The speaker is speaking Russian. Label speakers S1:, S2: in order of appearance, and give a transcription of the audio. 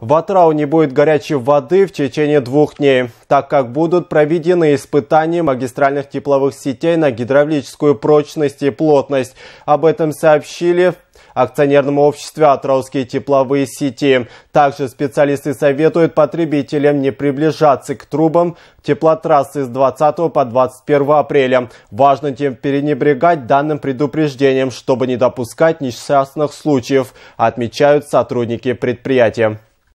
S1: В Атрау не будет горячей воды в течение двух дней, так как будут проведены испытания магистральных тепловых сетей на гидравлическую прочность и плотность. Об этом сообщили в акционерном обществе «Атрауские тепловые сети». Также специалисты советуют потребителям не приближаться к трубам теплотрассы с 20 по 21 апреля. Важно тем перенебрегать данным предупреждением, чтобы не допускать несчастных случаев, отмечают сотрудники предприятия.